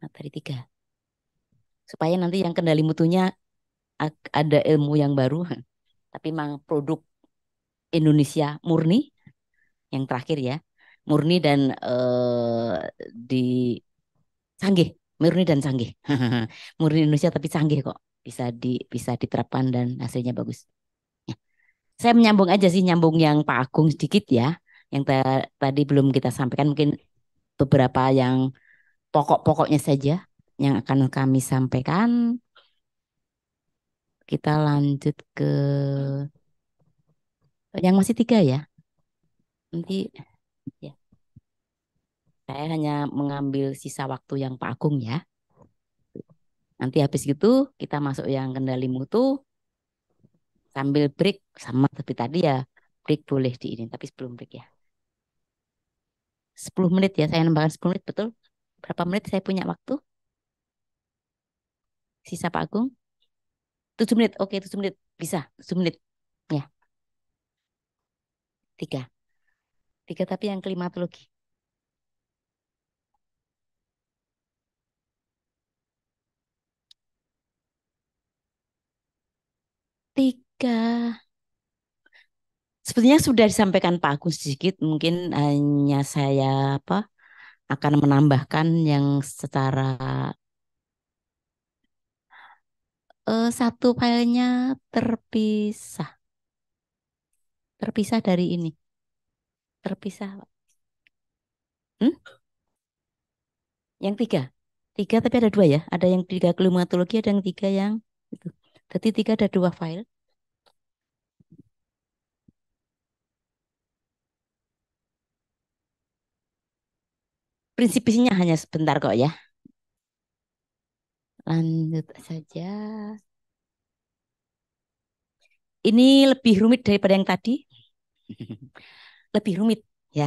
materi tiga supaya nanti yang kendali mutunya ada ilmu yang baru tapi memang produk Indonesia murni yang terakhir ya murni dan eh, di canggih murni dan canggih murni Indonesia tapi canggih kok bisa di bisa diterapkan dan hasilnya bagus ya. saya menyambung aja sih nyambung yang Pak Agung sedikit ya yang ta tadi belum kita sampaikan mungkin beberapa yang pokok-pokoknya saja yang akan kami sampaikan. Kita lanjut ke yang masih tiga ya. Nanti ya. Saya hanya mengambil sisa waktu yang Pak Agung ya. Nanti habis itu kita masuk yang kendali mutu sambil break sama tapi tadi ya break boleh di ini tapi sebelum break ya. 10 menit ya saya nambahkan 10 menit betul? Berapa menit saya punya waktu? Sisa Pak Agung? 7 menit. Oke, 7 menit. Bisa, 7 menit. Ya. Tiga. Tiga tapi yang klimatologi. Tiga sepertinya sudah disampaikan Pak Agung sedikit mungkin hanya saya apa akan menambahkan yang secara uh, eh, satu filenya terpisah, terpisah dari ini, terpisah. Hmm? Yang tiga, tiga tapi ada dua ya, ada yang tiga klimatologi, ada yang tiga yang itu. Jadi tiga ada dua file. prinsipisnya hanya sebentar kok ya. Lanjut saja. Ini lebih rumit daripada yang tadi. lebih rumit ya.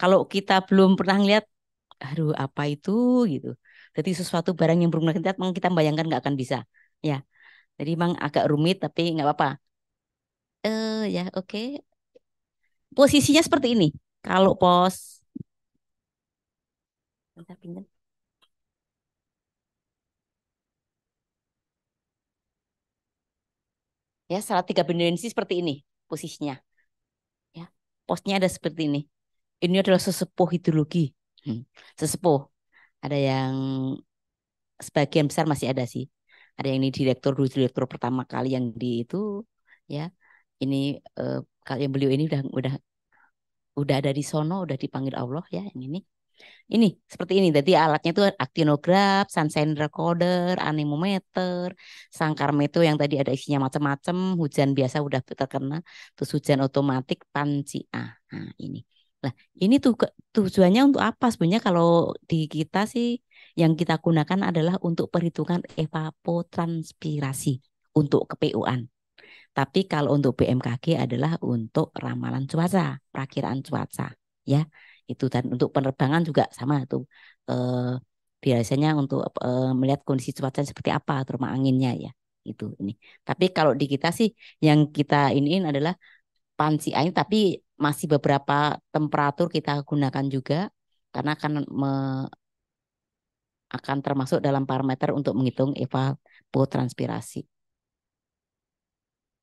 Kalau kita belum pernah lihat, aduh apa itu gitu. Jadi sesuatu barang yang belum pernah kita, memang kita bayangkan nggak akan bisa. Ya, jadi memang agak rumit tapi nggak apa-apa. Eh ya oke. Okay. Posisinya seperti ini. Kalau pos bentar pinjam ya salah tiga bendensi seperti ini posisinya ya posnya ada seperti ini ini adalah sesepuh hidrologi hmm. sesepuh ada yang sebagian besar masih ada sih ada yang ini direktur dulu direktur pertama kali yang di itu ya ini eh, yang beliau ini udah udah udah ada di sono udah dipanggil Allah ya yang ini ini seperti ini. Jadi alatnya itu aktinograf, sunshine recorder, anemometer, sangkar meteo yang tadi ada isinya macam-macam, hujan biasa udah terkena, terus hujan otomatik panci ah Nah, ini. Nah, ini tuh tujuannya untuk apa sebenarnya kalau di kita sih yang kita gunakan adalah untuk perhitungan evapotranspirasi untuk kepuan. Tapi kalau untuk BMKG adalah untuk ramalan cuaca, perakiraan cuaca, ya itu dan untuk penerbangan juga sama tuh eh, biasanya untuk eh, melihat kondisi cuaca seperti apa terutama anginnya ya itu ini tapi kalau di kita sih yang kita iniin adalah pansi angin tapi masih beberapa temperatur kita gunakan juga karena akan me, akan termasuk dalam parameter untuk menghitung evapotranspirasi.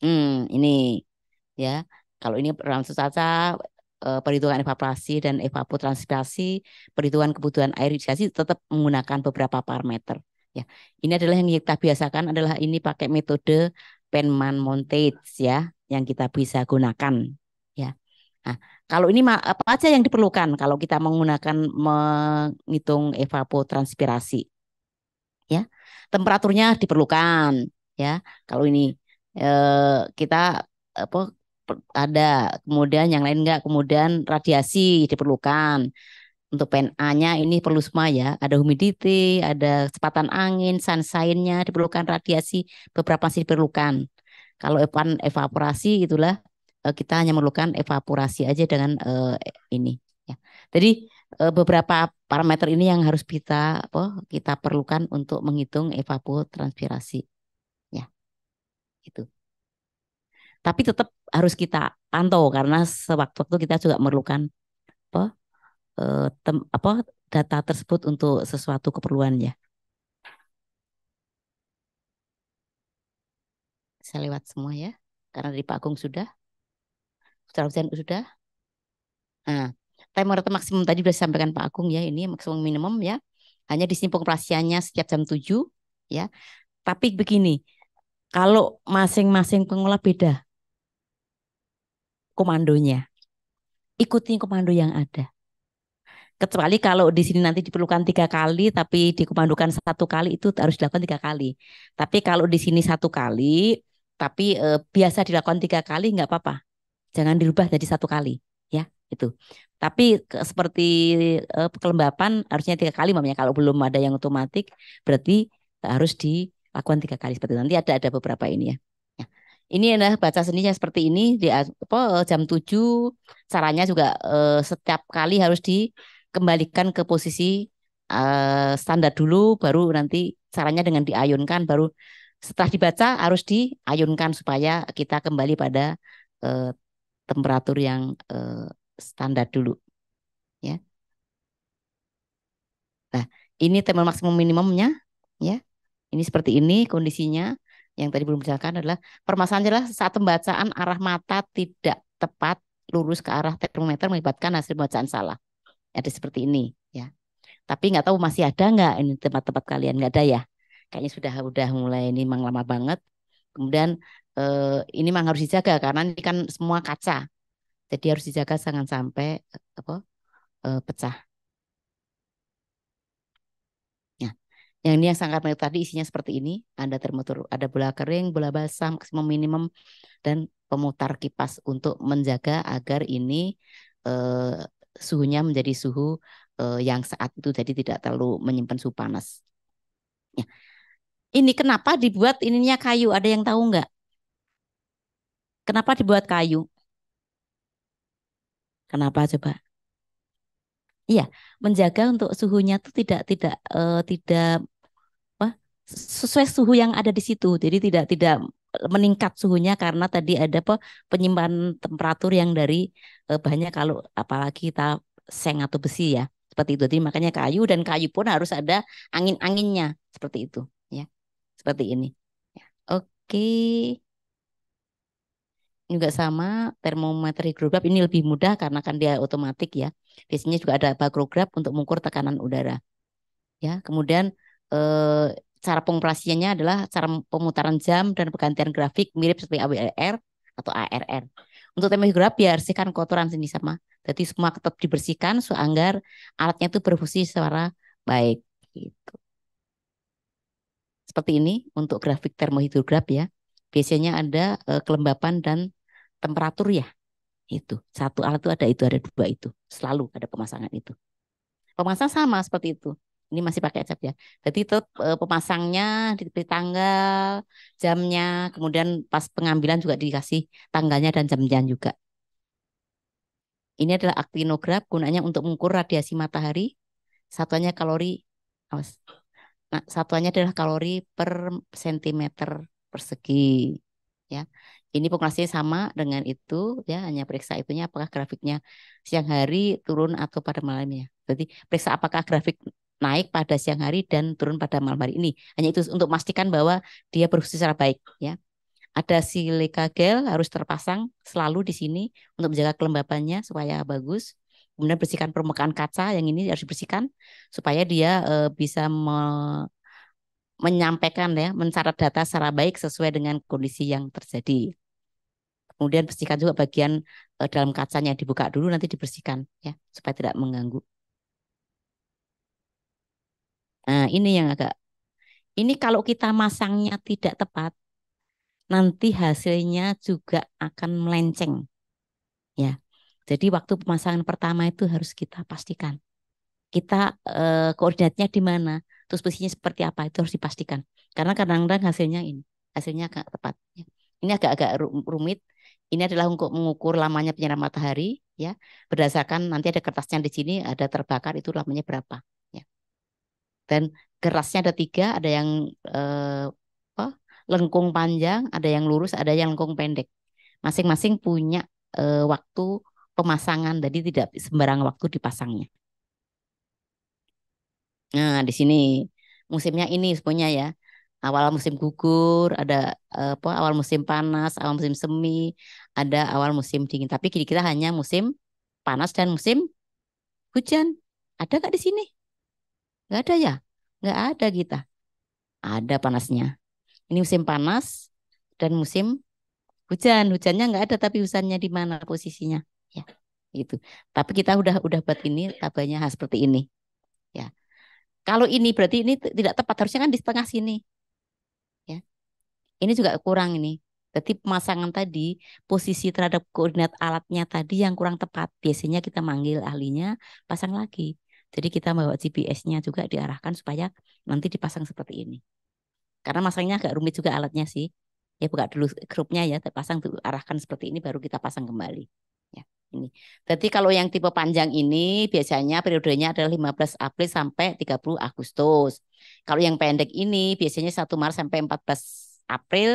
Hmm, ini ya. Kalau ini langsung saja Eh, perhitungan evaporasi dan evapotranspirasi, perhitungan kebutuhan air irigasi tetap menggunakan beberapa parameter. Ya, ini adalah yang kita biasakan adalah ini pakai metode Penman Montage ya, yang kita bisa gunakan. Ya, nah, kalau ini apa aja yang diperlukan kalau kita menggunakan menghitung evapotranspirasi? Ya, temperaturnya diperlukan. Ya, kalau ini eh, kita apa ada, kemudian yang lain enggak, kemudian radiasi diperlukan. Untuk PNA-nya ini perlu semua ya, ada humidity, ada kecepatan angin, sunshine-nya diperlukan radiasi, beberapa sih diperlukan. Kalau evan evaporasi itulah eh, kita hanya memerlukan evaporasi aja dengan uh, ini ya. Jadi uh, beberapa parameter ini yang harus kita apa kita perlukan untuk menghitung evapotranspirasi ya. Itu. Tapi tetap harus kita pantau karena sewaktu-waktu kita juga memerlukan apa, eh, tem, apa data tersebut untuk sesuatu keperluan ya. Saya lewat semua ya, karena di Pak Agung sudah, secara Hussein sudah. Nah, timer maksimum tadi sudah disampaikan Pak Agung ya, ini maksimum minimum ya. Hanya disimpul pengoperasiannya setiap jam 7 ya. Tapi begini, kalau masing-masing pengolah beda, komandonya. Ikuti komando yang ada. Kecuali kalau di sini nanti diperlukan tiga kali, tapi dikomandukan satu kali itu harus dilakukan tiga kali. Tapi kalau di sini satu kali, tapi e, biasa dilakukan tiga kali nggak apa-apa. Jangan dirubah jadi satu kali, ya itu. Tapi ke, seperti e, kelembapan harusnya tiga kali, mamanya kalau belum ada yang otomatis berarti harus dilakukan tiga kali seperti itu. nanti ada ada beberapa ini ya ini adalah baca seninya seperti ini di apa, eh, jam 7 caranya juga eh, setiap kali harus dikembalikan ke posisi eh, standar dulu baru nanti caranya dengan diayunkan baru setelah dibaca harus diayunkan supaya kita kembali pada eh, temperatur yang eh, standar dulu ya. Nah, ini tema maksimum minimumnya ya. Ini seperti ini kondisinya yang tadi belum dijelaskan adalah permasalahan adalah saat pembacaan arah mata tidak tepat lurus ke arah termometer melibatkan hasil pembacaan salah. Ada seperti ini ya. Tapi nggak tahu masih ada nggak ini tempat-tempat kalian nggak ada ya. Kayaknya sudah udah mulai ini memang lama banget. Kemudian eh, ini memang harus dijaga karena ini kan semua kaca. Jadi harus dijaga jangan sampai apa eh, pecah. Yang ini yang sangat menarik tadi isinya seperti ini. Ada termotor, ada bola kering, bola basah maksimum minimum dan pemutar kipas untuk menjaga agar ini eh, suhunya menjadi suhu eh, yang saat itu jadi tidak terlalu menyimpan suhu panas. Ya. Ini kenapa dibuat ininya kayu? Ada yang tahu nggak? Kenapa dibuat kayu? Kenapa coba? Iya, menjaga untuk suhunya itu tidak tidak uh, tidak sesuai suhu yang ada di situ. Jadi tidak tidak meningkat suhunya karena tadi ada apa penyimpanan temperatur yang dari eh, banyak kalau apalagi kita seng atau besi ya seperti itu. Jadi makanya kayu dan kayu pun harus ada angin-anginnya seperti itu ya. Seperti ini. Ya. Oke. Juga sama termometer hidrograf ini lebih mudah karena kan dia otomatis ya. Biasanya juga ada bakrograf untuk mengukur tekanan udara. Ya, kemudian eh, cara pengoperasiannya adalah cara pemutaran jam dan pergantian grafik mirip seperti AWR atau ARR. Untuk temohidrograf ya bersihkan kotoran sini sama. Jadi semua tetap dibersihkan seanggar alatnya itu berfungsi secara baik. Gitu. Seperti ini untuk grafik termohidrograf ya. Biasanya ada e, kelembapan dan temperatur ya. Itu satu alat itu ada itu ada dua itu. Selalu ada pemasangan itu. Pemasangan sama seperti itu ini masih pakai cap ya. Jadi itu eh, pemasangnya diberi tanggal, jamnya, kemudian pas pengambilan juga dikasih tanggalnya dan jam jam juga. Ini adalah aktinograf gunanya untuk mengukur radiasi matahari. Satuannya kalori, awas. Nah, satuannya adalah kalori per sentimeter persegi. Ya, ini pengulasnya sama dengan itu ya hanya periksa itunya apakah grafiknya siang hari turun atau pada malamnya. Jadi periksa apakah grafik naik pada siang hari dan turun pada malam hari ini. Hanya itu untuk memastikan bahwa dia berfungsi secara baik ya. Ada silika gel harus terpasang selalu di sini untuk menjaga kelembapannya supaya bagus. Kemudian bersihkan permukaan kaca yang ini harus dibersihkan supaya dia e, bisa me, menyampaikan ya, mencatat data secara baik sesuai dengan kondisi yang terjadi. Kemudian bersihkan juga bagian e, dalam kacanya dibuka dulu nanti dibersihkan ya supaya tidak mengganggu. Nah, ini yang agak ini kalau kita masangnya tidak tepat, nanti hasilnya juga akan melenceng. Ya. Jadi waktu pemasangan pertama itu harus kita pastikan. Kita eh, koordinatnya di mana, terus posisinya seperti apa itu harus dipastikan. Karena kadang-kadang hasilnya ini, hasilnya agak tepat. Ya. Ini agak-agak rumit. Ini adalah untuk mengukur lamanya penyinaran matahari, ya. Berdasarkan nanti ada kertasnya di sini, ada terbakar itu lamanya berapa. Dan kerasnya ada tiga, ada yang eh, apa, lengkung panjang, ada yang lurus, ada yang lengkung pendek. Masing-masing punya eh, waktu pemasangan, jadi tidak sembarang waktu dipasangnya. Nah, di sini musimnya ini semuanya ya. Awal musim gugur, ada eh, apa awal musim panas, awal musim semi, ada awal musim dingin. Tapi kira-kira hanya musim panas dan musim hujan. Ada nggak di sini? Nggak ada ya? Nggak ada kita. Ada panasnya. Ini musim panas dan musim hujan. Hujannya nggak ada tapi hujannya di mana posisinya? Ya, gitu. Tapi kita udah udah buat ini tabanya hal seperti ini. Ya. Kalau ini berarti ini tidak tepat harusnya kan di tengah sini. Ya. Ini juga kurang ini. Berarti pemasangan tadi, posisi terhadap koordinat alatnya tadi yang kurang tepat. Biasanya kita manggil ahlinya, pasang lagi. Jadi kita bawa GPS-nya juga diarahkan supaya nanti dipasang seperti ini. Karena masangnya agak rumit juga alatnya sih. Ya buka dulu grupnya ya, terpasang, tuh arahkan seperti ini baru kita pasang kembali. Ya, ini. Jadi kalau yang tipe panjang ini biasanya periodenya adalah 15 April sampai 30 Agustus. Kalau yang pendek ini biasanya 1 Maret sampai 14 April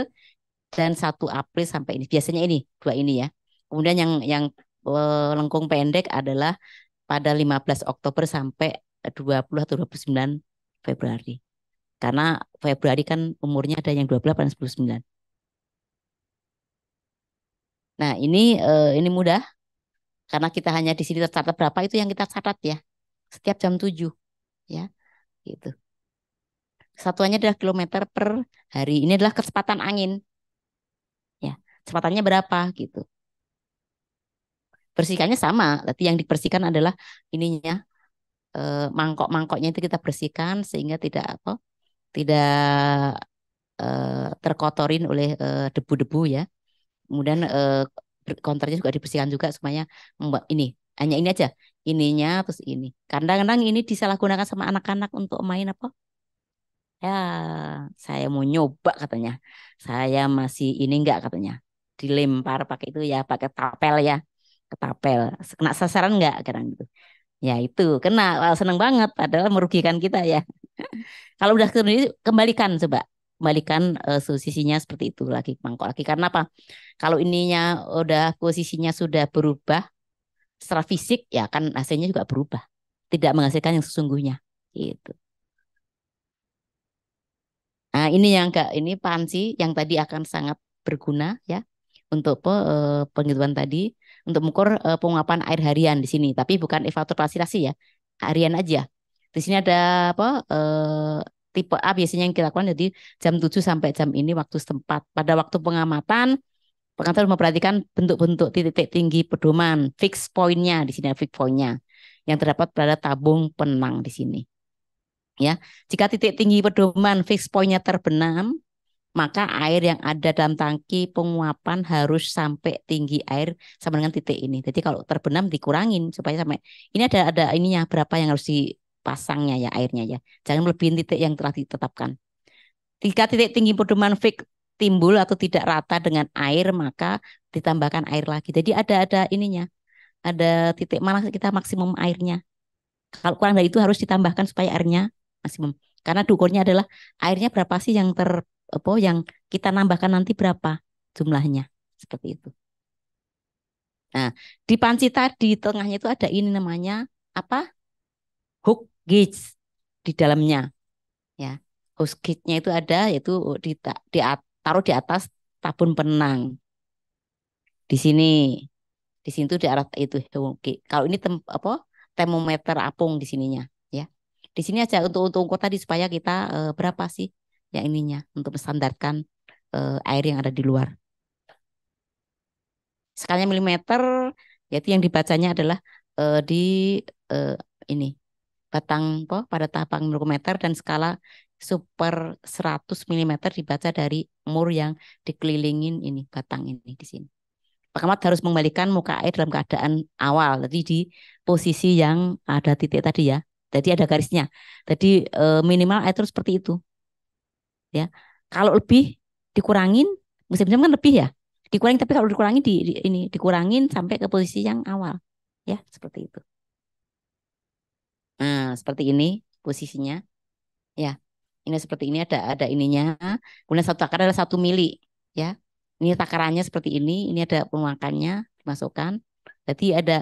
dan 1 April sampai ini. Biasanya ini, dua ini ya. Kemudian yang yang eh, lengkung pendek adalah pada 15 Oktober sampai 20 atau 29 Februari. Karena Februari kan umurnya ada yang 28 dan 29. Nah, ini eh, ini mudah. Karena kita hanya di sini tercatat berapa itu yang kita catat ya. Setiap jam 7 ya. Gitu. Satuannya adalah kilometer per hari. Ini adalah kecepatan angin. Ya, kecepatannya berapa gitu bersihkannya sama tapi yang dibersihkan adalah ininya eh, mangkok-mangkoknya itu kita bersihkan sehingga tidak apa tidak eh, terkotorin oleh eh, debu-debu ya kemudian eh, konternya juga dibersihkan juga semuanya membuat ini hanya ini aja ininya terus ini kadang-kadang ini disalahgunakan sama anak-anak untuk main apa ya saya mau nyoba katanya saya masih ini enggak katanya dilempar pakai itu ya pakai tapel ya ketapel kena sasaran nggak kadang gitu ya itu kena seneng banget padahal merugikan kita ya kalau udah kembalikan coba kembalikan uh, eh, sosisinya seperti itu lagi mangkok lagi karena apa kalau ininya udah posisinya sudah berubah secara fisik ya kan hasilnya juga berubah tidak menghasilkan yang sesungguhnya gitu nah ini yang enggak ini pansi yang tadi akan sangat berguna ya untuk pe, uh, penghitungan tadi untuk mengukur uh, penguapan air harian di sini, tapi bukan evaporasi ya, harian aja. Di sini ada apa? Uh, tipe A biasanya yang kita lakukan jadi jam 7 sampai jam ini waktu setempat. Pada waktu pengamatan pengantar memperhatikan bentuk-bentuk titik-titik tinggi pedoman, fix pointnya di sini, fix pointnya yang terdapat pada tabung penang di sini. Ya, jika titik tinggi pedoman fix pointnya terbenam, maka air yang ada dalam tangki penguapan harus sampai tinggi air sama dengan titik ini. Jadi kalau terbenam dikurangin supaya sampai ini ada ada ininya berapa yang harus dipasangnya ya airnya ya. Jangan melebihi titik yang telah ditetapkan. Jika titik tinggi pedoman fix timbul atau tidak rata dengan air maka ditambahkan air lagi. Jadi ada ada ininya. Ada titik mana kita maksimum airnya. Kalau kurang dari itu harus ditambahkan supaya airnya maksimum. Karena dukurnya adalah airnya berapa sih yang ter apa yang kita nambahkan nanti berapa jumlahnya seperti itu. Nah, di panci tadi tengahnya itu ada ini namanya apa? Hook gauge di dalamnya. Ya. Hook gauge-nya itu ada yaitu di, di taruh di atas tabun penang. Di sini. Di situ di arah itu Kalau ini tem, apa? termometer apung di sininya ya. Di sini aja untuk untuk ukur tadi supaya kita e, berapa sih yang ininya untuk menstandarkan uh, eh, air yang ada di luar. Skalanya milimeter yaitu yang dibacanya adalah uh, di uh, ini batang po pada tahapan mikrometer dan skala super 100 mm dibaca dari mur yang dikelilingin ini batang ini di sini. Ahmad harus mengembalikan muka air dalam keadaan awal, jadi di posisi yang ada titik tadi ya. Jadi ada garisnya. Jadi minimal air terus seperti itu ya kalau lebih dikurangin musim-musim kan lebih ya Dikurangin, tapi kalau dikurangi di, di ini dikurangin sampai ke posisi yang awal ya seperti itu nah seperti ini posisinya ya ini seperti ini ada ada ininya kemudian satu akar adalah satu mili ya ini takarannya seperti ini ini ada pemakannya dimasukkan jadi ada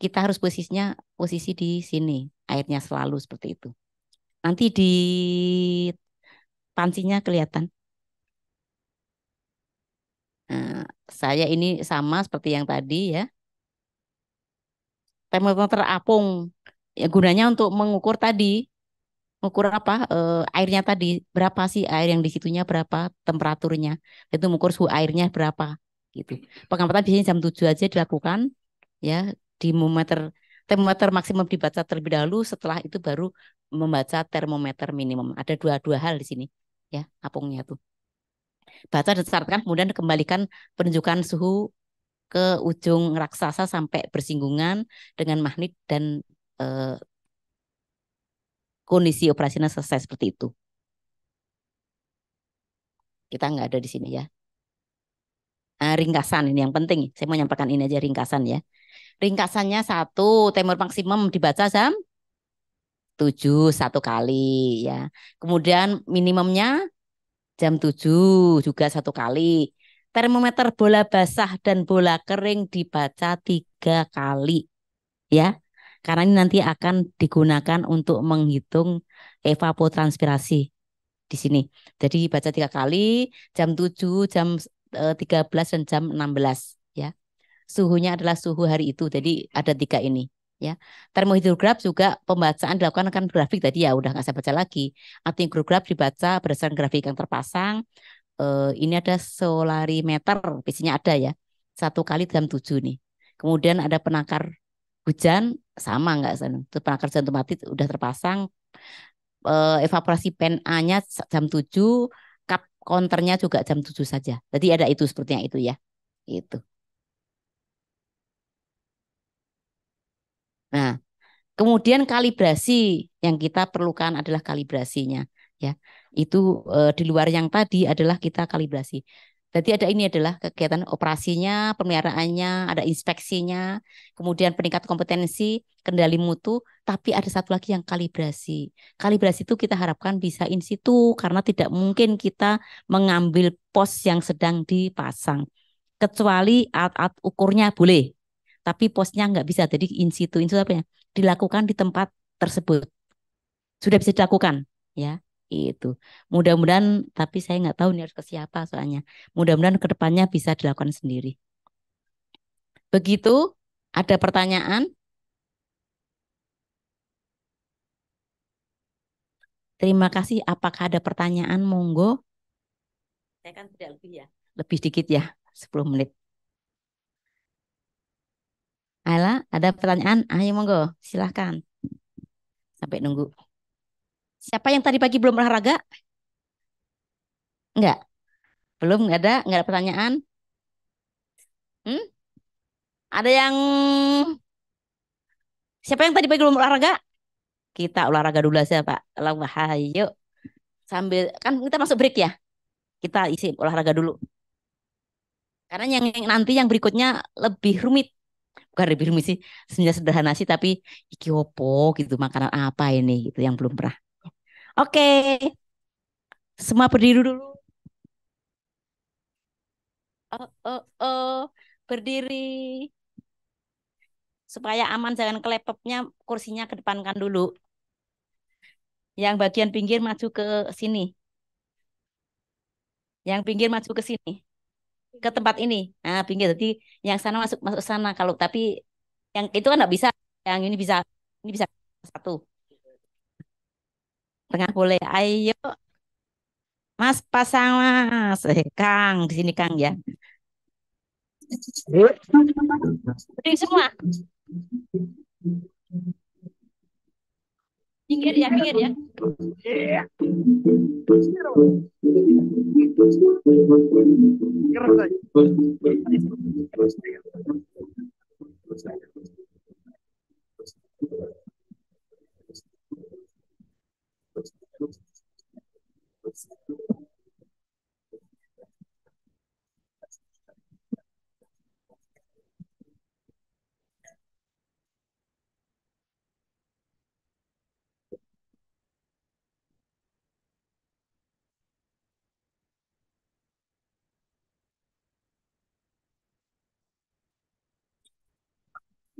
kita harus posisinya posisi di sini airnya selalu seperti itu nanti di pansinya kelihatan. Nah, saya ini sama seperti yang tadi ya. Termometer apung ya gunanya untuk mengukur tadi mengukur apa e, airnya tadi berapa sih air yang di situnya berapa temperaturnya itu mengukur suhu airnya berapa gitu. Pengamatan biasanya jam 7 aja dilakukan ya di termometer termometer maksimum dibaca terlebih dahulu setelah itu baru membaca termometer minimum. Ada dua dua hal di sini ya apungnya tuh. Baca disertakan kemudian kembalikan penunjukan suhu ke ujung raksasa sampai bersinggungan dengan magnet dan eh, kondisi operasinya selesai seperti itu. Kita nggak ada di sini ya. Nah, ringkasan ini yang penting. Saya mau nyampaikan ini aja ringkasan ya. Ringkasannya satu, timer maksimum dibaca jam 7 satu kali ya. Kemudian minimumnya jam 7 juga satu kali. Termometer bola basah dan bola kering dibaca tiga kali ya. Karena ini nanti akan digunakan untuk menghitung evapotranspirasi di sini. Jadi baca tiga kali, jam 7, jam 13 eh, dan jam 16 ya. Suhunya adalah suhu hari itu. Jadi ada tiga ini ya termohidrograf juga pembacaan dilakukan akan grafik tadi ya udah nggak saya baca lagi hidrograf dibaca berdasarkan grafik yang terpasang eh, ini ada solarimeter biasanya ada ya satu kali dalam tujuh nih kemudian ada penakar hujan sama nggak itu penakar hujan otomatis udah terpasang eh, evaporasi pen A-nya jam tujuh, cup counternya juga jam tujuh saja. Jadi ada itu sepertinya itu ya. Itu. Nah, kemudian kalibrasi yang kita perlukan adalah kalibrasinya ya. Itu e, di luar yang tadi adalah kita kalibrasi. Jadi ada ini adalah kegiatan operasinya, pemeliharaannya, ada inspeksinya, kemudian peningkat kompetensi, kendali mutu, tapi ada satu lagi yang kalibrasi. Kalibrasi itu kita harapkan bisa in situ karena tidak mungkin kita mengambil pos yang sedang dipasang. Kecuali alat-alat ukurnya boleh tapi posnya nggak bisa jadi in situ in situ apa ya dilakukan di tempat tersebut sudah bisa dilakukan ya itu mudah-mudahan tapi saya nggak tahu nih harus ke siapa soalnya mudah-mudahan kedepannya bisa dilakukan sendiri begitu ada pertanyaan Terima kasih. Apakah ada pertanyaan? Monggo. Saya kan tidak lebih ya. Lebih sedikit ya, 10 menit. Ayla, ada pertanyaan? Ayo monggo, silahkan. Sampai nunggu. Siapa yang tadi pagi belum olahraga? Enggak? Belum, enggak ada? Enggak ada pertanyaan? Hmm? Ada yang... Siapa yang tadi pagi belum olahraga? Kita olahraga dulu aja, Pak. Yuk, Sambil, kan kita masuk break ya? Kita isi olahraga dulu. Karena yang nanti yang berikutnya lebih rumit bukan review misi sebenarnya sederhana sih tapi iki opo gitu makanan apa ini gitu yang belum pernah oke okay. semua berdiri dulu oh, oh, oh. berdiri supaya aman jangan kelepepnya kursinya kedepankan dulu yang bagian pinggir maju ke sini yang pinggir maju ke sini ke tempat ini nah pinggir jadi yang sana masuk masuk sana kalau tapi yang itu kan nggak bisa yang ini bisa ini bisa satu tengah boleh ayo mas pasang mas eh, kang di sini kang ya ini semua ya, ya. Thank you.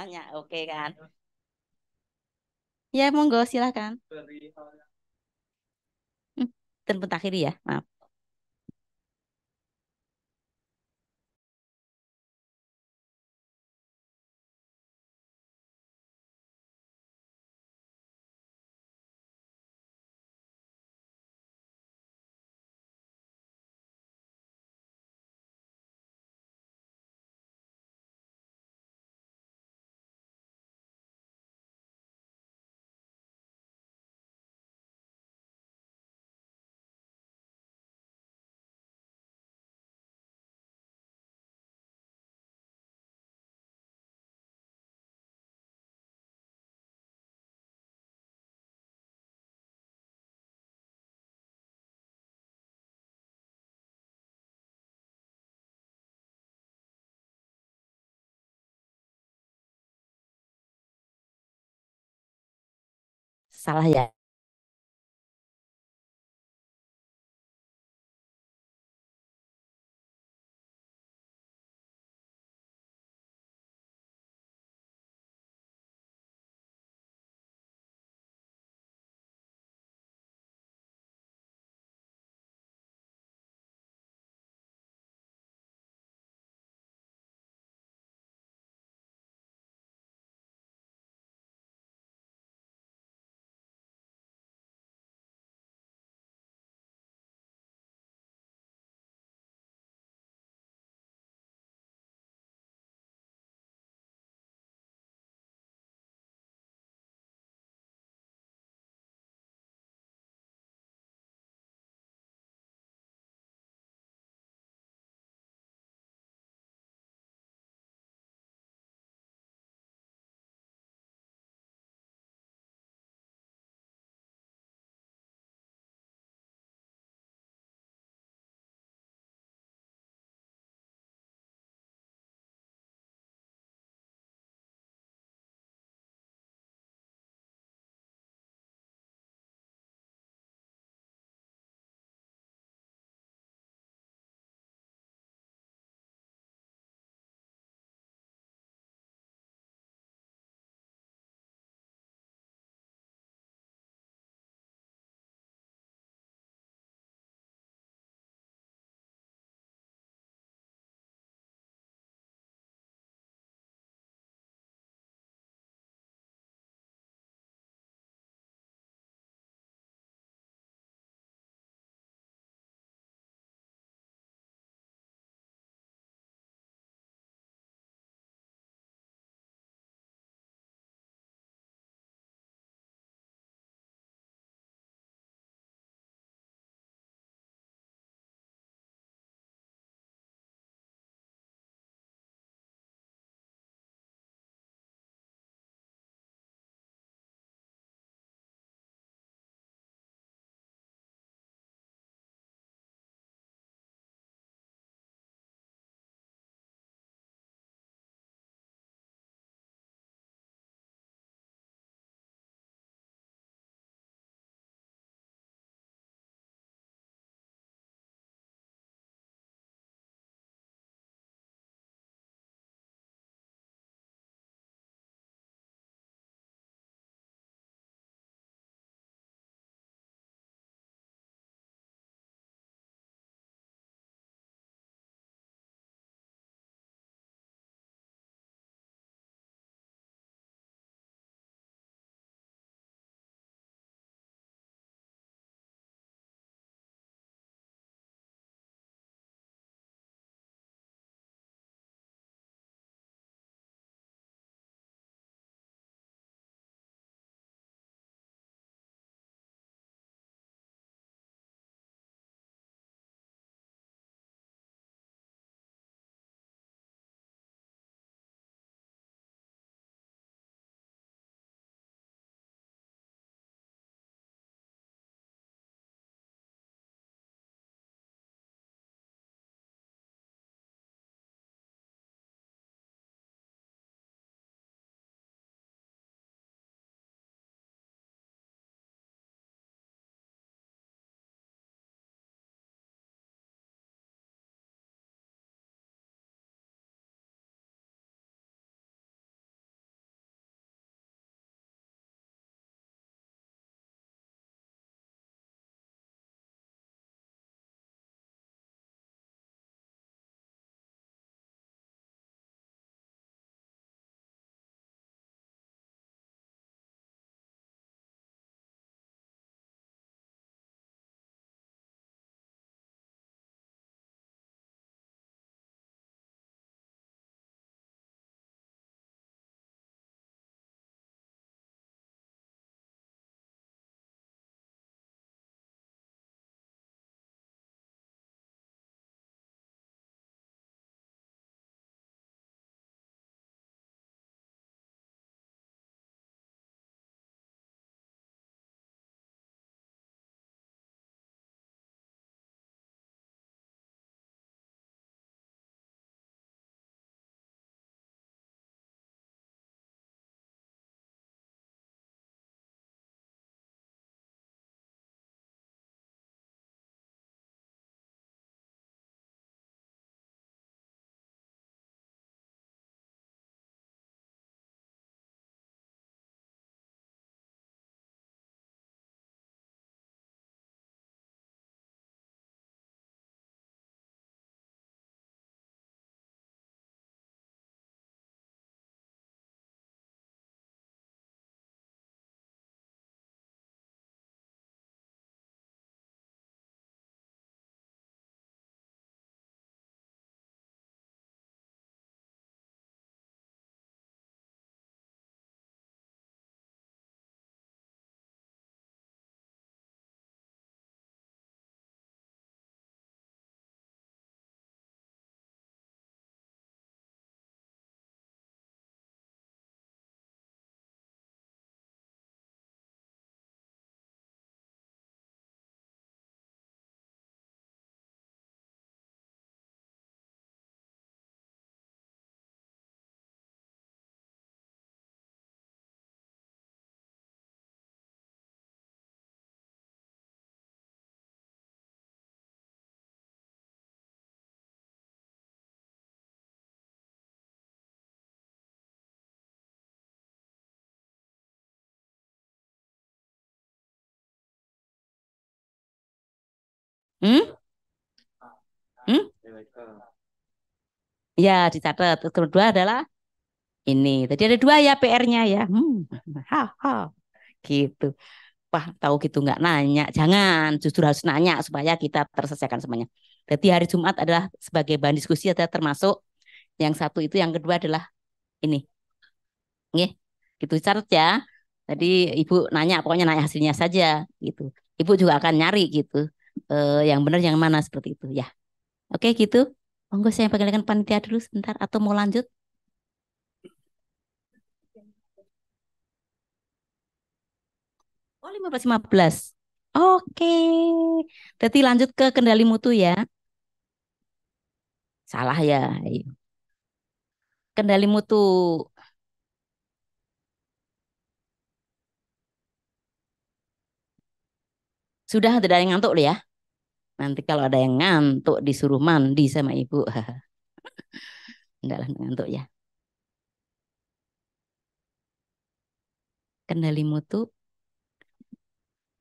nanya, oke okay, kan? Ya monggo silakan. Hmm, Terbentak ya, maaf. salah ya Hmm? hmm? Hmm? Ya, dicatat. Terus kedua adalah ini. Tadi ada dua ya PR-nya ya. Hmm. Ha, ha. Gitu. Wah, tahu gitu nggak nanya. Jangan, justru harus nanya supaya kita terselesaikan semuanya. Jadi hari Jumat adalah sebagai bahan diskusi ada termasuk yang satu itu, yang kedua adalah ini. Nih, Gitu catat ya. Tadi ibu nanya, pokoknya nanya hasilnya saja gitu. Ibu juga akan nyari gitu uh, yang benar yang mana seperti itu ya. Oke gitu. Monggo saya panggilkan panitia dulu sebentar atau mau lanjut? Oh 15 15. Oke. Jadi lanjut ke kendali mutu ya. Salah ya. Kendali mutu Sudah tidak ada yang ngantuk ya. Nanti kalau ada yang ngantuk disuruh mandi sama ibu. Enggak ngantuk ya. Kendali mutu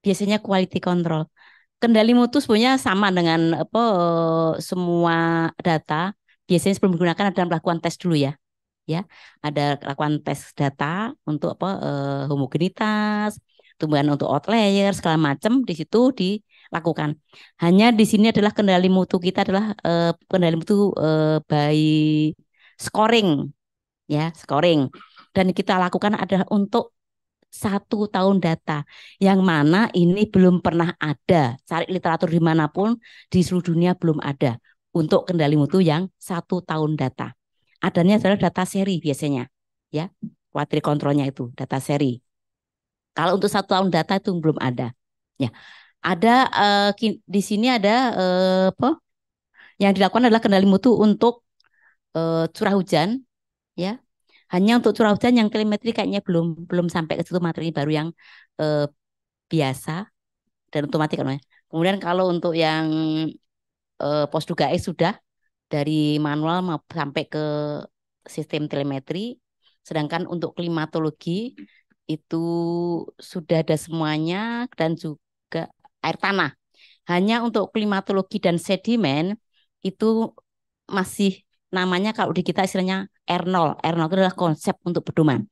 biasanya quality control. Kendali mutu sebenarnya sama dengan apa semua data. Biasanya sebelum digunakan ada melakukan tes dulu ya. Ya, ada lakukan tes data untuk apa eh, homogenitas, tumbuhan untuk outlier segala macam di situ di lakukan. Hanya di sini adalah kendali mutu kita adalah uh, kendali mutu uh, by scoring ya, scoring. Dan kita lakukan adalah untuk satu tahun data yang mana ini belum pernah ada cari literatur dimanapun di seluruh dunia belum ada untuk kendali mutu yang satu tahun data adanya adalah data seri biasanya ya kuatri kontrolnya itu data seri kalau untuk satu tahun data itu belum ada ya ada uh, di sini ada uh, apa? Yang dilakukan adalah kendali mutu untuk uh, curah hujan, ya. Hanya untuk curah hujan yang kelimetri kayaknya belum belum sampai ke situ materi baru yang uh, biasa dan otomatis kan. Kemudian kalau untuk yang uh, duga eh, sudah dari manual sampai ke sistem telemetri Sedangkan untuk klimatologi itu sudah ada semuanya dan juga air tanah. Hanya untuk klimatologi dan sedimen itu masih namanya kalau di kita istilahnya R0. R0 itu adalah konsep untuk pedoman.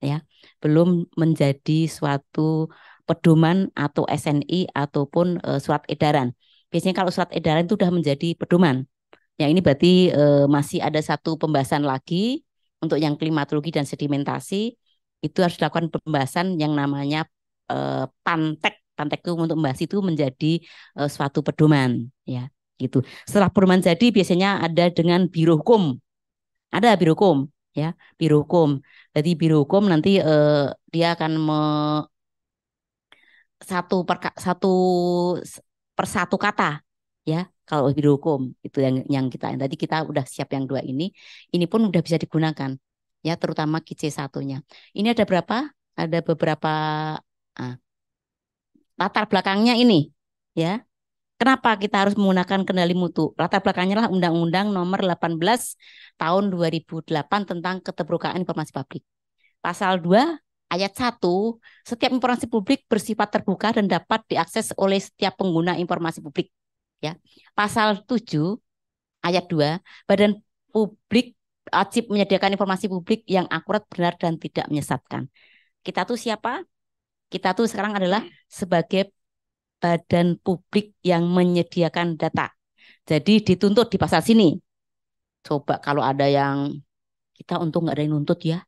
Ya, belum menjadi suatu pedoman atau SNI ataupun e, surat edaran. Biasanya kalau surat edaran itu sudah menjadi pedoman. Yang ini berarti e, masih ada satu pembahasan lagi untuk yang klimatologi dan sedimentasi itu harus dilakukan pembahasan yang namanya e, pantek Pantekum untuk membahas itu menjadi uh, suatu pedoman ya gitu. Setelah pedoman jadi biasanya ada dengan biro hukum. Ada biro hukum ya, biro hukum. Jadi biro hukum nanti uh, dia akan me satu per satu satu kata ya kalau biro hukum itu yang yang kita yang tadi kita udah siap yang dua ini ini pun udah bisa digunakan ya terutama KC satunya ini ada berapa ada beberapa ah, latar belakangnya ini ya Kenapa kita harus menggunakan kendali mutu? Latar belakangnya lah Undang-Undang Nomor 18 Tahun 2008 tentang Keterbukaan Informasi Publik. Pasal 2 ayat 1, setiap informasi publik bersifat terbuka dan dapat diakses oleh setiap pengguna informasi publik. Ya. Pasal 7 ayat 2, badan publik wajib menyediakan informasi publik yang akurat, benar dan tidak menyesatkan. Kita tuh siapa? Kita tuh sekarang adalah hmm. sebagai badan publik yang menyediakan data. Jadi dituntut di pasar sini. Coba kalau ada yang kita untung nggak ada yang nuntut ya.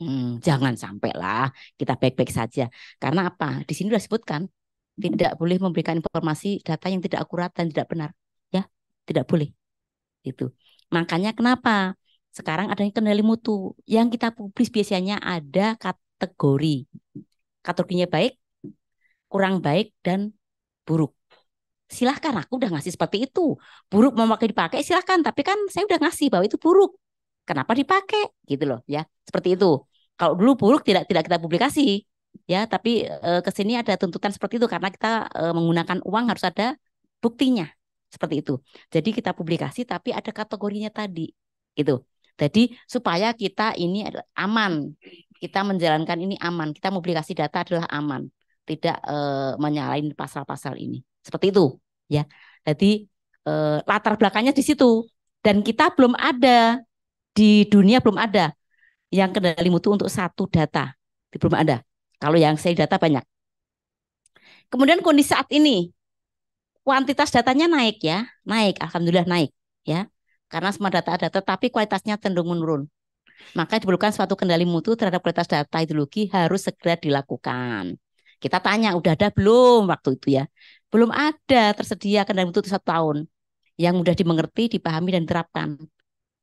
Hmm, jangan lah kita baik-baik saja. Karena apa? Di sini sudah sebutkan tidak boleh memberikan informasi data yang tidak akurat dan tidak benar. Ya, tidak boleh. Itu. Makanya kenapa sekarang ada yang kendali mutu yang kita publis biasanya ada kategori kategorinya baik, kurang baik dan buruk. Silahkan aku udah ngasih seperti itu. Buruk mau pakai dipakai silahkan, tapi kan saya udah ngasih bahwa itu buruk. Kenapa dipakai? Gitu loh ya. Seperti itu. Kalau dulu buruk tidak tidak kita publikasi ya, tapi e, ke ada tuntutan seperti itu karena kita e, menggunakan uang harus ada buktinya. Seperti itu. Jadi kita publikasi tapi ada kategorinya tadi. Gitu. Jadi supaya kita ini aman kita menjalankan ini aman. Kita publikasi data adalah aman, tidak e, menyalahin pasal-pasal ini. Seperti itu, ya. Jadi e, latar belakangnya di situ dan kita belum ada di dunia belum ada yang kendali mutu untuk satu data. Belum ada. Kalau yang saya data banyak. Kemudian kondisi saat ini kuantitas datanya naik ya, naik alhamdulillah naik ya. Karena semua data ada tetapi kualitasnya cenderung menurun. Maka diperlukan suatu kendali mutu terhadap kualitas data ideologi harus segera dilakukan. Kita tanya, udah ada belum waktu itu ya? Belum ada tersedia kendali mutu satu tahun yang mudah dimengerti, dipahami, dan diterapkan.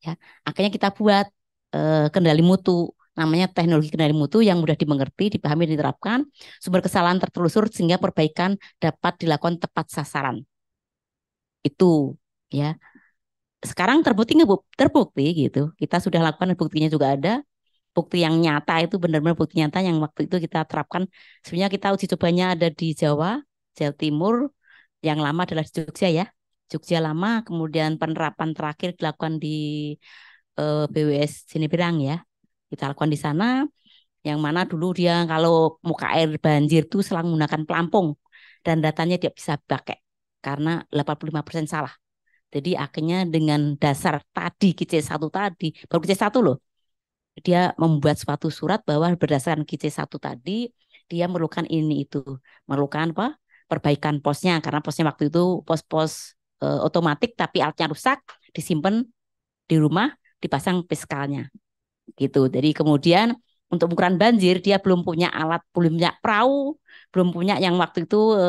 Ya, akhirnya kita buat eh, kendali mutu namanya teknologi kendali mutu yang mudah dimengerti, dipahami, dan diterapkan, sumber kesalahan tertelusur sehingga perbaikan dapat dilakukan tepat sasaran. Itu ya sekarang terbukti nggak terbukti gitu kita sudah lakukan buktinya juga ada bukti yang nyata itu benar-benar bukti nyata yang waktu itu kita terapkan sebenarnya kita uji cobanya ada di Jawa Jawa Timur yang lama adalah di Jogja ya Jogja lama kemudian penerapan terakhir dilakukan di eh, BWS Cineberang ya kita lakukan di sana yang mana dulu dia kalau muka air banjir tuh selang menggunakan pelampung dan datanya dia bisa pakai karena 85% salah jadi akhirnya dengan dasar tadi KC1 tadi, baru KC1 loh. Dia membuat suatu surat bahwa berdasarkan KC1 tadi dia memerlukan ini itu, memerlukan apa? perbaikan posnya karena posnya waktu itu pos-pos e, otomatis tapi alatnya rusak, disimpan di rumah, dipasang fiskalnya. Gitu. Jadi kemudian untuk ukuran banjir dia belum punya alat belum punya perahu belum punya yang waktu itu e,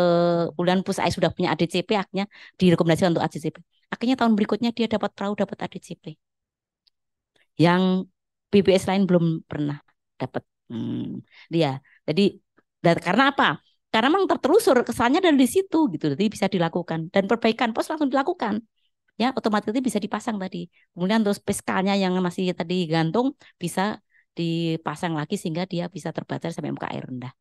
eh, bulan saya sudah punya ADCP akhirnya direkomendasikan untuk ADCP akhirnya tahun berikutnya dia dapat perahu dapat ADCP yang PBS lain belum pernah dapat hmm, dia jadi karena apa karena memang tertelusur kesannya dari situ gitu jadi bisa dilakukan dan perbaikan pos langsung dilakukan ya otomatis itu bisa dipasang tadi kemudian terus peskalnya yang masih tadi gantung bisa dipasang lagi sehingga dia bisa terbaca sampai muka air rendah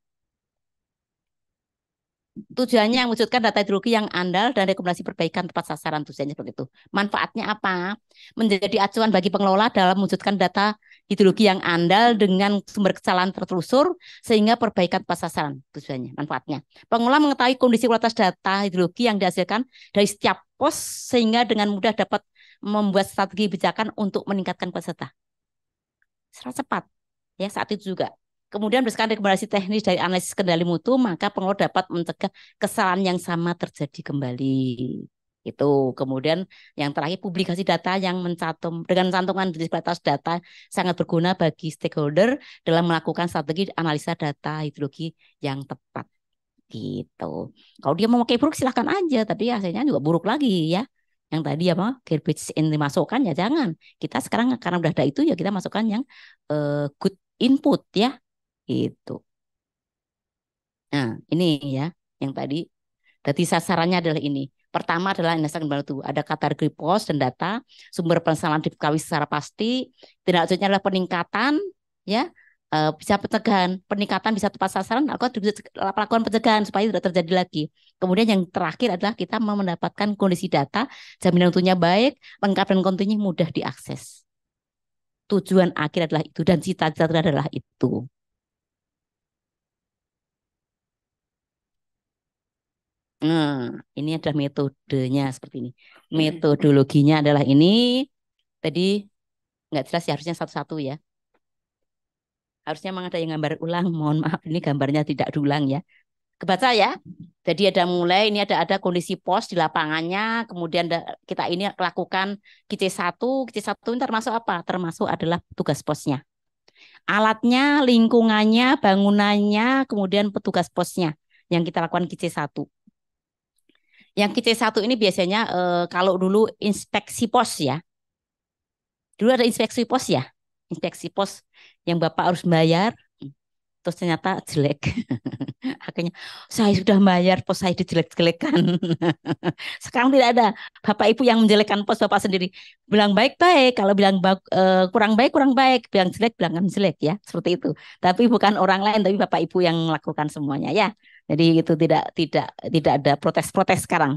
tujuannya yang wujudkan data hidrologi yang andal dan rekomendasi perbaikan tepat sasaran tujuannya seperti itu. Manfaatnya apa? Menjadi acuan bagi pengelola dalam mewujudkan data hidrologi yang andal dengan sumber kesalahan tertelusur sehingga perbaikan tepat sasaran tujuannya. Manfaatnya. Pengelola mengetahui kondisi kualitas data hidrologi yang dihasilkan dari setiap pos sehingga dengan mudah dapat membuat strategi kebijakan untuk meningkatkan kualitas data. Secara cepat ya saat itu juga Kemudian berdasarkan rekomendasi teknis dari analisis kendali mutu, maka pengelola dapat mencegah kesalahan yang sama terjadi kembali. Itu. Kemudian yang terakhir publikasi data yang mencantum dengan cantuman di batas data sangat berguna bagi stakeholder dalam melakukan strategi analisa data hidrologi yang tepat. Gitu. Kalau dia mau pakai buruk silahkan aja, tapi hasilnya juga buruk lagi ya yang tadi apa garbage in dimasukkan ya jangan kita sekarang karena udah ada itu ya kita masukkan yang uh, good input ya itu. Nah, ini ya yang tadi. Tadi sasarannya adalah ini. Pertama adalah kembali tubuh. Ada kategori pos dan data, sumber di diketahui secara pasti. Tidak lanjutnya adalah peningkatan, ya eh, bisa pencegahan, peningkatan bisa tepat sasaran, bisa melakukan pencegahan supaya tidak terjadi lagi. Kemudian yang terakhir adalah kita mau mendapatkan kondisi data, jaminan tentunya baik, lengkap dan kontennya mudah diakses. Tujuan akhir adalah itu dan cita-cita adalah itu. Nah, ini adalah metodenya seperti ini. Hmm. Metodologinya adalah ini. Tadi nggak jelas ya harusnya satu-satu ya. Harusnya memang ada yang gambar ulang. Mohon maaf ini gambarnya tidak diulang ya. Kebaca ya. Jadi ada mulai ini ada ada kondisi pos di lapangannya. Kemudian kita ini lakukan kic satu kic satu. ini termasuk apa? Termasuk adalah tugas posnya. Alatnya, lingkungannya, bangunannya, kemudian petugas posnya yang kita lakukan kic satu. Yang kita satu ini biasanya eh, kalau dulu inspeksi pos ya. Dulu ada inspeksi pos ya. Inspeksi pos yang Bapak harus bayar. Terus ternyata jelek. Akhirnya saya sudah bayar pos saya dijelek-jelekan. Sekarang tidak ada. Bapak Ibu yang menjelekkan pos Bapak sendiri. Bilang baik-baik. Kalau bilang eh, kurang baik, kurang baik. Bilang jelek, bilang jelek ya. Seperti itu. Tapi bukan orang lain, tapi Bapak Ibu yang melakukan semuanya ya. Jadi itu tidak tidak tidak ada protes-protes sekarang.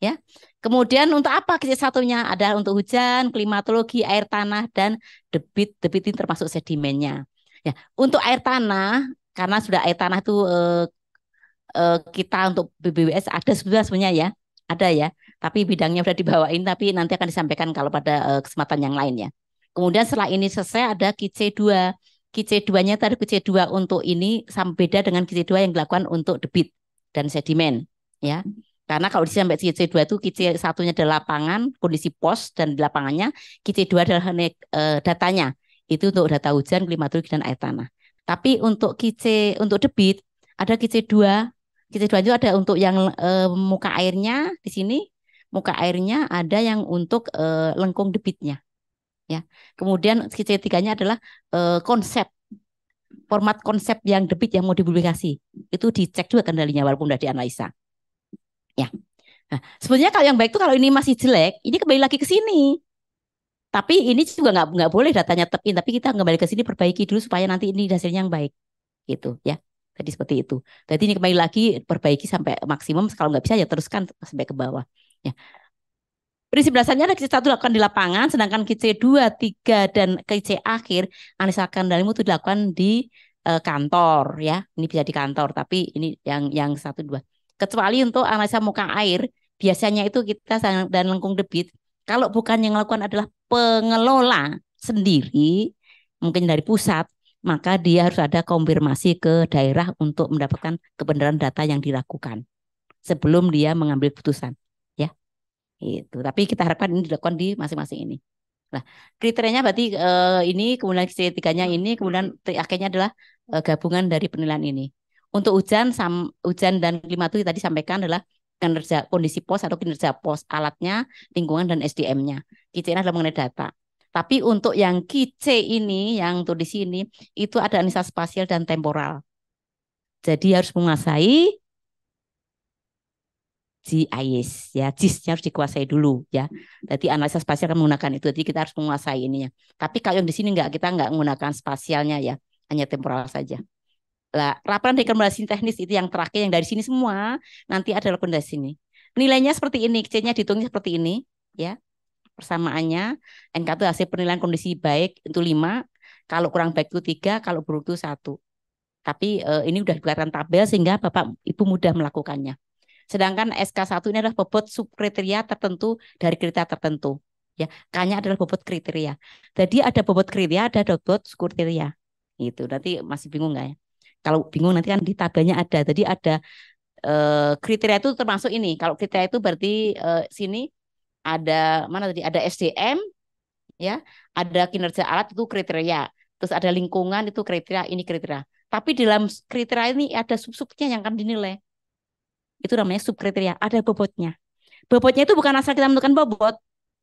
Ya. Kemudian untuk apa kisi satunya? Ada untuk hujan, klimatologi, air tanah dan debit. Debit ini termasuk sedimennya. Ya, untuk air tanah karena sudah air tanah itu eh, eh, kita untuk BBWS ada sudah sebenarnya ya, ada ya. Tapi bidangnya sudah dibawain tapi nanti akan disampaikan kalau pada eh, kesempatan yang lain ya. Kemudian setelah ini selesai ada KC 2 QC2-nya tadi QC2 untuk ini sama beda dengan QC2 yang dilakukan untuk debit dan sedimen ya. Karena kalau di sampai QC2 itu QC satunya adalah lapangan, kondisi pos dan di lapangannya, QC2 adalah uh, datanya. Itu untuk data hujan, klimatologi dan air tanah. Tapi untuk QC untuk debit ada QC2. QC2 itu ada untuk yang uh, muka airnya di sini, muka airnya ada yang untuk uh, lengkung debitnya ya. Kemudian ketiganya adalah e, konsep format konsep yang debit yang mau dipublikasi itu dicek juga kendalinya walaupun sudah dianalisa. Ya. Nah, sebenarnya kalau yang baik itu kalau ini masih jelek, ini kembali lagi ke sini. Tapi ini juga nggak nggak boleh datanya tepin, tapi kita kembali ke sini perbaiki dulu supaya nanti ini hasilnya yang baik. Gitu ya. jadi seperti itu. Jadi ini kembali lagi perbaiki sampai maksimum kalau nggak bisa ya teruskan sampai ke bawah. Ya. Prinsip dasarnya ada kisah satu dilakukan di lapangan, sedangkan KC dua, tiga dan KC akhir analisa kendalimu itu dilakukan di e, kantor ya. Ini bisa di kantor, tapi ini yang yang satu dua. Kecuali untuk analisa muka air, biasanya itu kita dan lengkung debit. Kalau bukan yang melakukan adalah pengelola sendiri, mungkin dari pusat, maka dia harus ada konfirmasi ke daerah untuk mendapatkan kebenaran data yang dilakukan sebelum dia mengambil putusan. Itu. Tapi kita harapkan ini dilakukan di masing-masing ini. Nah, kriterianya berarti uh, ini kemudian ketiganya ini kemudian akhirnya adalah uh, gabungan dari penilaian ini. Untuk hujan sam, hujan dan lima itu tadi sampaikan adalah kinerja kondisi pos atau kinerja pos alatnya, lingkungan dan SDM-nya. Kice adalah mengenai data. Tapi untuk yang kice ini yang tuh di sini itu ada analisa spasial dan temporal. Jadi harus menguasai GIS ya GIS-nya harus dikuasai dulu ya. Jadi analisa spasial kan menggunakan itu. Jadi kita harus menguasai ini ya. Tapi kalau yang di sini enggak kita enggak menggunakan spasialnya ya, hanya temporal saja. Lah, laporan rekomendasi teknis itu yang terakhir yang dari sini semua nanti ada rekomendasi sini. Nilainya seperti ini, C-nya dihitung seperti ini ya. Persamaannya NK itu hasil penilaian kondisi baik itu lima, kalau kurang baik itu tiga, kalau buruk itu 1. Tapi eh, ini sudah dikeluarkan tabel sehingga Bapak Ibu mudah melakukannya. Sedangkan SK1 ini adalah bobot subkriteria tertentu dari kriteria tertentu. Ya, kanya adalah bobot kriteria. Jadi ada bobot kriteria, ada bobot subkriteria. Itu nanti masih bingung nggak ya? Kalau bingung nanti kan di tabelnya ada. Jadi ada eh, kriteria itu termasuk ini. Kalau kriteria itu berarti eh, sini ada mana tadi? Ada SDM, ya, ada kinerja alat itu kriteria. Terus ada lingkungan itu kriteria, ini kriteria. Tapi dalam kriteria ini ada sub-subnya yang akan dinilai itu namanya subkriteria, ada bobotnya. Bobotnya itu bukan asal kita menentukan bobot,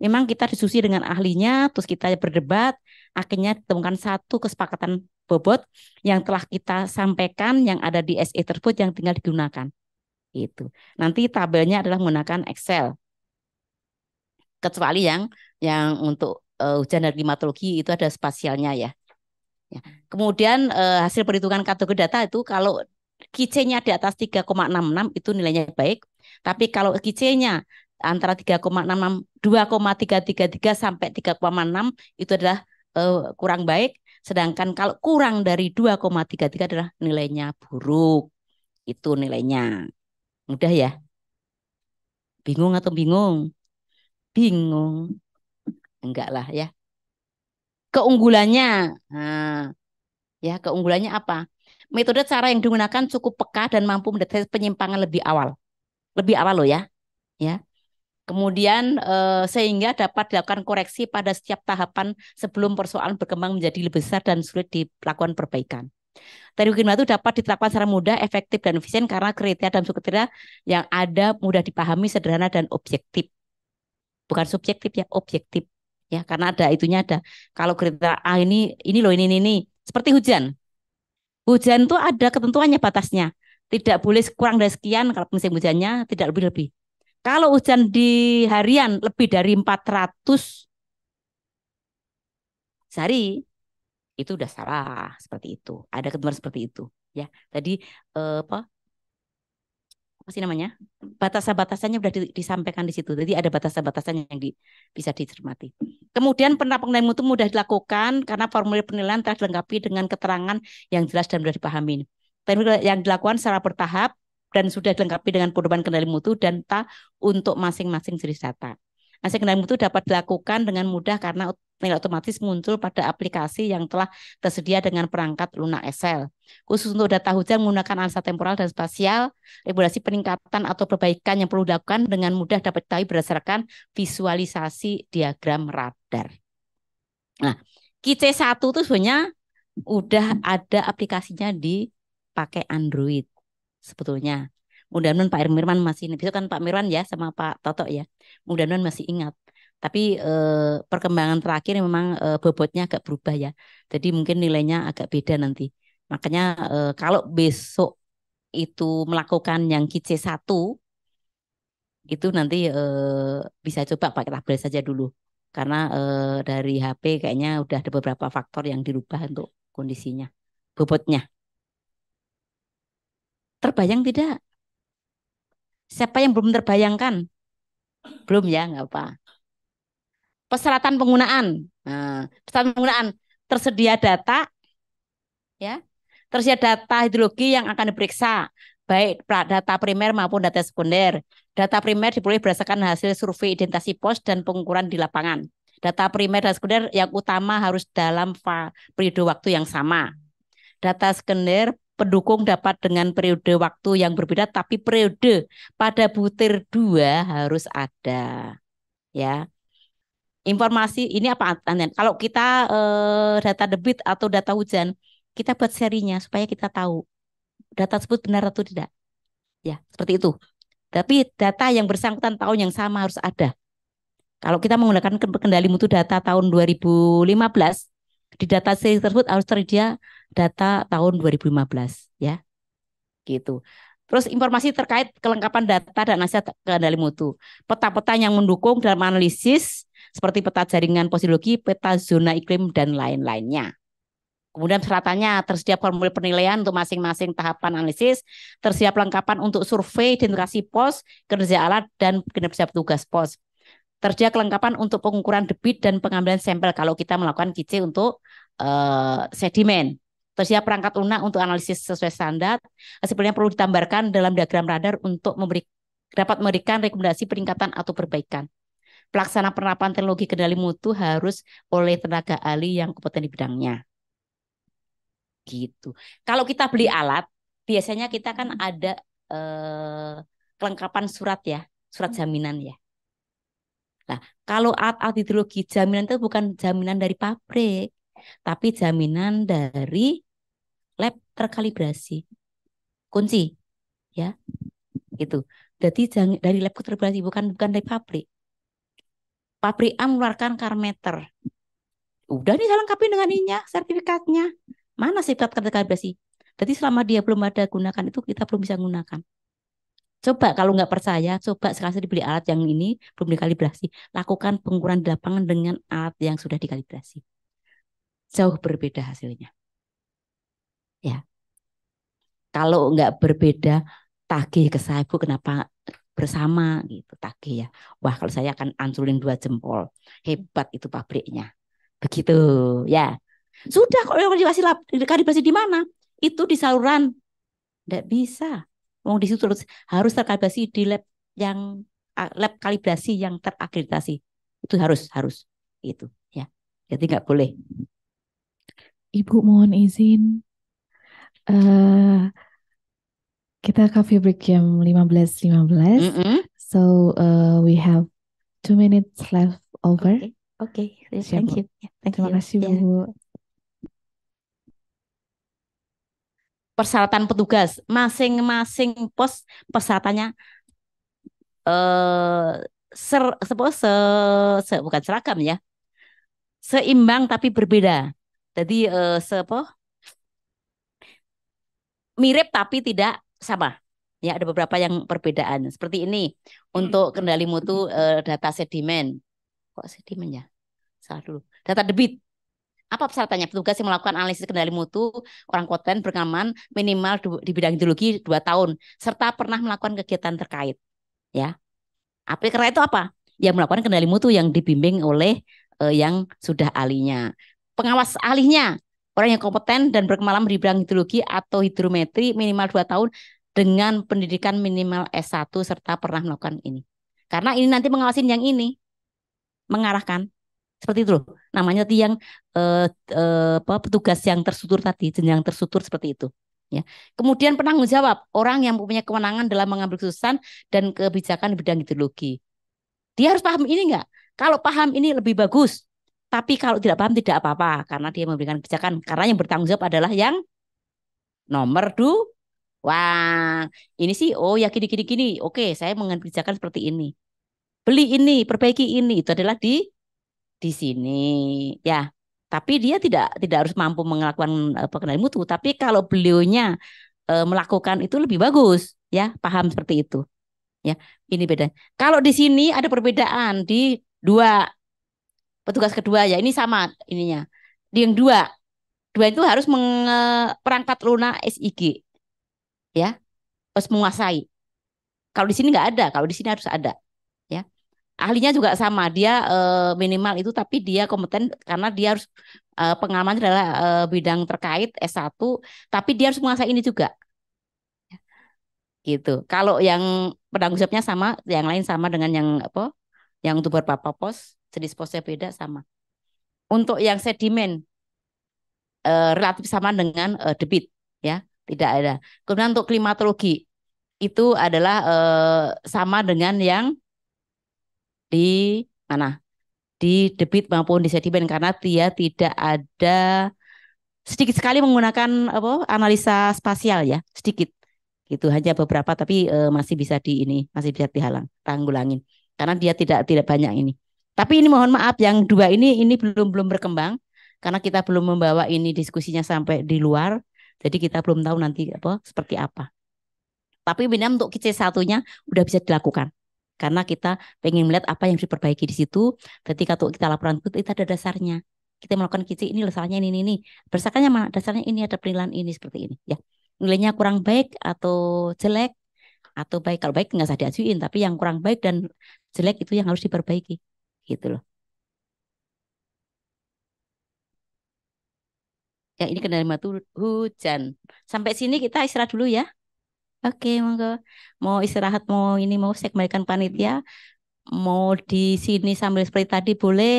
memang kita diskusi dengan ahlinya, terus kita berdebat, akhirnya ditemukan satu kesepakatan bobot yang telah kita sampaikan yang ada di SE tersebut yang tinggal digunakan. Itu. Nanti tabelnya adalah menggunakan Excel. Kecuali yang yang untuk uh, eh, hujan dan klimatologi itu ada spasialnya ya. ya. Kemudian uh, hasil perhitungan kategori data itu kalau kicenya di atas 3,66 itu nilainya baik. Tapi kalau kicenya nya antara 3,66 2,333 sampai 3,6 itu adalah uh, kurang baik, sedangkan kalau kurang dari 2,33 adalah nilainya buruk. Itu nilainya. Mudah ya? Bingung atau bingung? Bingung. Enggak lah ya. Keunggulannya. Nah, ya, keunggulannya apa? Metode cara yang digunakan cukup peka dan mampu mendeteksi penyimpangan lebih awal. Lebih awal loh ya. Ya. Kemudian eh, sehingga dapat dilakukan koreksi pada setiap tahapan sebelum persoalan berkembang menjadi lebih besar dan sulit dilakukan perbaikan. Tadi itu dapat diterapkan secara mudah, efektif, dan efisien karena kriteria dan kriteria yang ada mudah dipahami, sederhana, dan objektif. Bukan subjektif ya, objektif. Ya, karena ada itunya ada. Kalau kriteria A ini, ini loh, ini, ini, ini. Seperti hujan. Hujan itu ada ketentuannya batasnya. Tidak boleh kurang dari sekian kalau musim hujannya, tidak lebih-lebih. Kalau hujan di harian lebih dari 400 sehari, itu udah salah seperti itu. Ada ketentuan seperti itu. Ya, tadi eh, apa apa sih namanya batasan-batasannya sudah disampaikan di situ. Jadi ada batasan-batasan yang di, bisa dicermati. Kemudian penerapan mutu mudah dilakukan karena formulir penilaian telah dilengkapi dengan keterangan yang jelas dan mudah dipahami. Teknik yang dilakukan secara bertahap dan sudah dilengkapi dengan perubahan kendali mutu dan ta untuk masing-masing jenis data. Asing kendali mutu dapat dilakukan dengan mudah karena nilai otomatis muncul pada aplikasi yang telah tersedia dengan perangkat lunak Excel. Khusus untuk data hujan menggunakan analisa temporal dan spasial, regulasi peningkatan atau perbaikan yang perlu dilakukan dengan mudah dapat diketahui berdasarkan visualisasi diagram radar. Nah, kc 1 itu sebenarnya udah ada aplikasinya di pakai Android sebetulnya mudah-mudahan Pak Irman masih besok kan Pak Mirwan ya sama Pak Toto ya mudah-mudahan masih ingat tapi eh, perkembangan terakhir memang eh, bobotnya agak berubah ya. Jadi mungkin nilainya agak beda nanti. Makanya eh, kalau besok itu melakukan yang KC 1 itu nanti eh, bisa coba pakai tabel saja dulu. Karena eh, dari HP kayaknya udah ada beberapa faktor yang dirubah untuk kondisinya, bobotnya. Terbayang tidak? Siapa yang belum terbayangkan? Belum ya, nggak apa persyaratan penggunaan. Nah, persyaratan penggunaan tersedia data ya. Tersedia data hidrologi yang akan diperiksa, baik data primer maupun data sekunder. Data primer diperoleh berdasarkan hasil survei identitas pos dan pengukuran di lapangan. Data primer dan sekunder yang utama harus dalam periode waktu yang sama. Data sekunder pendukung dapat dengan periode waktu yang berbeda tapi periode pada butir 2 harus ada. Ya informasi ini apa Anen? Kalau kita eh, data debit atau data hujan, kita buat serinya supaya kita tahu data tersebut benar atau tidak. Ya, seperti itu. Tapi data yang bersangkutan tahun yang sama harus ada. Kalau kita menggunakan kendali mutu data tahun 2015, di data seri tersebut harus tersedia data tahun 2015 ya. Gitu. Terus informasi terkait kelengkapan data dan nasihat kendali mutu. Peta-peta yang mendukung dalam analisis seperti peta jaringan posidologi, peta zona iklim, dan lain-lainnya. Kemudian seratannya tersedia formulir penilaian untuk masing-masing tahapan analisis, tersedia perlengkapan untuk survei identifikasi pos, kerja alat, dan kinerja petugas pos. Tersedia kelengkapan untuk pengukuran debit dan pengambilan sampel kalau kita melakukan kicil untuk uh, sedimen. Tersedia perangkat lunak untuk analisis sesuai standar. Sebenarnya perlu ditambahkan dalam diagram radar untuk memberi dapat memberikan rekomendasi peningkatan atau perbaikan pelaksana penerapan teknologi kendali mutu harus oleh tenaga ahli yang kompeten di bidangnya. Gitu. Kalau kita beli alat, biasanya kita kan hmm. ada eh, kelengkapan surat ya, surat hmm. jaminan ya. Nah, kalau alat-alat hidrologi jaminan itu bukan jaminan dari pabrik, tapi jaminan dari lab terkalibrasi. Kunci, ya, gitu. Jadi dari lab terkalibrasi bukan bukan dari pabrik pabrik A mengeluarkan meter, Udah nih saya lengkapi dengan ininya, sertifikatnya. Mana sertifikat kalibrasi? Jadi selama dia belum ada gunakan itu kita belum bisa gunakan. Coba kalau nggak percaya, coba sekali dibeli alat yang ini belum dikalibrasi. Lakukan pengukuran di lapangan dengan alat yang sudah dikalibrasi. Jauh berbeda hasilnya. Ya. Kalau nggak berbeda tagih ke saya, Bu, kenapa bersama gitu tagih ya. Wah kalau saya akan anculin dua jempol. Hebat itu pabriknya. Begitu ya. Sudah kok dikasih kalibrasi di mana? Itu di saluran. Tidak bisa. Mau di situ terus harus terkalibrasi di lab yang lab kalibrasi yang terakreditasi. Itu harus harus itu ya. Jadi nggak boleh. Ibu mohon izin. Eh, kita coffee break jam 15.15. 15. Mm -hmm. So uh, we have two minutes left over. Oke, okay. okay. thank you. Terima kasih yeah. Bu. Persyaratan petugas masing-masing pos persyaratannya eh ser, se, se, bukan seragam ya. Seimbang tapi berbeda. Jadi eh, mirip tapi tidak sama. Ya, ada beberapa yang perbedaan. Seperti ini hmm. untuk kendali mutu uh, eh, data sedimen. Kok sedimen ya? Salah dulu. Data debit. Apa persyaratannya? Petugas yang melakukan analisis kendali mutu orang konten berkenaman minimal di bidang hidrologi dua tahun serta pernah melakukan kegiatan terkait. Ya. apa karena itu apa? Yang melakukan kendali mutu yang dibimbing oleh uh, yang sudah ahlinya. Pengawas ahlinya orang yang kompeten dan berkemalam di bidang hidrologi atau hidrometri minimal 2 tahun dengan pendidikan minimal S1 serta pernah melakukan ini. Karena ini nanti mengawasi yang ini, mengarahkan. Seperti itu loh. Namanya tiang eh, eh, apa, petugas yang tersutur tadi, jenjang tersutur seperti itu. Ya. Kemudian penanggung jawab, orang yang punya kewenangan dalam mengambil keputusan dan kebijakan di bidang ideologi. Dia harus paham ini enggak? Kalau paham ini lebih bagus. Tapi kalau tidak paham tidak apa-apa karena dia memberikan kebijakan. Karena yang bertanggung jawab adalah yang nomor dua Wah, ini sih oh ya gini gini gini. Oke, saya mengerjakan seperti ini. Beli ini, perbaiki ini. Itu adalah di di sini, ya. Tapi dia tidak tidak harus mampu melakukan eh, pengendalian mutu, tapi kalau beliaunya e, melakukan itu lebih bagus, ya. Paham seperti itu. Ya, ini beda. Kalau di sini ada perbedaan di dua petugas kedua ya. Ini sama ininya. Di yang dua, dua itu harus perangkat lunak SIG ya harus menguasai kalau di sini nggak ada kalau di sini harus ada ya ahlinya juga sama dia eh, minimal itu tapi dia kompeten karena dia harus eh, pengalaman adalah eh, bidang terkait S1 tapi dia harus menguasai ini juga ya. gitu kalau yang pedang jawabnya sama yang lain sama dengan yang apa yang untuk berapa pos jenis posnya beda sama untuk yang sedimen eh, relatif sama dengan debit ya tidak ada. Kemudian untuk klimatologi itu adalah eh, sama dengan yang di mana? Di debit maupun di sedimen karena dia tidak ada sedikit sekali menggunakan apa analisa spasial ya, sedikit. itu hanya beberapa tapi eh, masih bisa di ini, masih bisa dihalang, tanggulangin. Karena dia tidak tidak banyak ini. Tapi ini mohon maaf yang dua ini ini belum belum berkembang karena kita belum membawa ini diskusinya sampai di luar jadi kita belum tahu nanti apa seperti apa. Tapi minimal untuk C satunya udah bisa dilakukan karena kita pengen melihat apa yang diperbaiki di situ. Ketika untuk kita laporan itu, kita ada dasarnya. Kita melakukan kicik ini loh salahnya ini ini ini. Berdasarkannya mana? Dasarnya ini ada penilaian ini seperti ini ya. Nilainya kurang baik atau jelek atau baik kalau baik nggak usah diajuin tapi yang kurang baik dan jelek itu yang harus diperbaiki gitu loh yang ini kendala matu hujan. Sampai sini kita istirahat dulu ya. Oke, monggo. Mau istirahat, mau ini mau segmenkan panitia, mau di sini sambil seperti tadi boleh,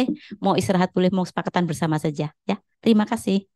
mau istirahat boleh, mau sepakatan bersama saja ya. Terima kasih.